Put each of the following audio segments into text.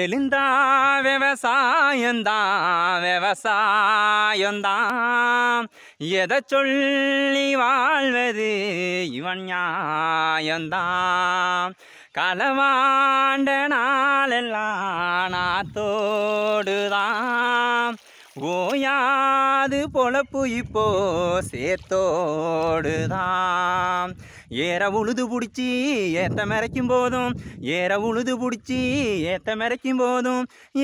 எழுந்தா விவசாயந்தான் விவசாயந்தான் எதை சொல்லி வாழ்வது இவன் நியாயந்தான் களவாண்ட நாளெல்லாம் நாத்தோடுதான் ஓயாது பொழப்பு இப்போ சேர்த்தோடுதான் ஏற உழுது பிடிச்சி ஏத்த மறைக்கும் போதும் ஏற உழுது பிடிச்சி ஏத்த மறைக்கும் போதும்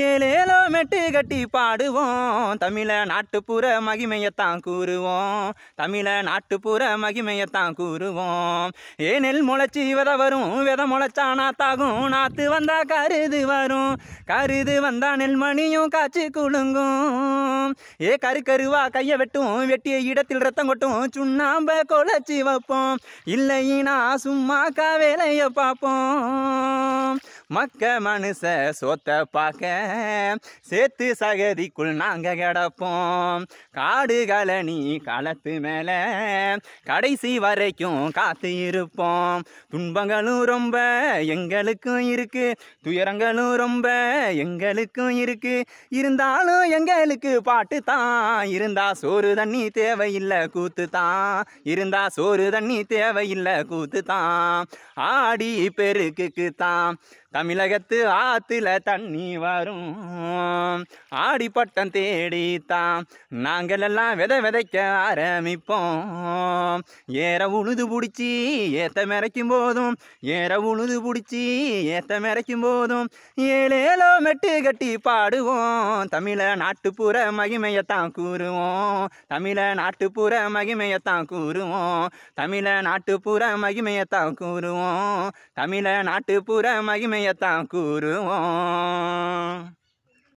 ஏழேலோ மெட்டு கட்டி பாடுவோம் தமிழ நாட்டுப்புற மகிமையத்தான் கூறுவோம் தமிழ நாட்டுப்புற மகிமையத்தான் கூறுவோம் ஏ நெல் முளைச்சி வித வரும் வித முளைச்சா நாத்தாகும் நாத்து வந்தா கருது வரும் கருது வந்தா நெல்மணியும் காய்ச்சி குழுங்கும் ஏ கரு கருவா கையை வெட்டும் வெட்டிய இடத்தில் ரத்தம் கொட்டும் சுண்ணாம்ப கொலைச்சி வைப்போம் இல்லைனா சும்மா வேலையை பார்ப்போம் மக்க மனுஷ சொத்த பார்க்க சேத்து சகதிக்குள் நாங்கள் கிடப்போம் காடு கலனி களத்து மேலே கடைசி வரைக்கும் காத்து இருப்போம் துன்பங்களும் ரொம்ப எங்களுக்கும் இருக்கு துயரங்களும் ரொம்ப எங்களுக்கும் இருக்கு இருந்தாலும் எங்களுக்கு பாட்டு தான் இருந்தால் சோறு தண்ணி தேவையில்லை கூத்து தான் இருந்தால் சோறு தண்ணி தேவையில்லை கூத்து தான் ஆடி பெருக்குக்கு தான் தமிழகத்து ஆற்றுல தண்ணி வரும் ஆடிப்பட்டம் தேடித்தான் நாங்கள் எல்லாம் விதை விதைக்க ஆரம்பிப்போம் ஏற உழுது பிடிச்சி ஏத்த மறைக்கும் போதும் ஏற உழுது பிடிச்சி ஏத்த மறைக்கும் போதும் ஏழேலோ மெட்டு கட்டி பாடுவோம் தமிழ நாட்டுப்புற மகிமையத்தான் கூறுவோம் தமிழ நாட்டுப்புற மகிமையத்தான் கூறுவோம் தமிழ நாட்டுப்புற மகிமையைத்தான் கூறுவோம் தமிழ நாட்டுப்புற மகிமைய ತಾಂಕೂರು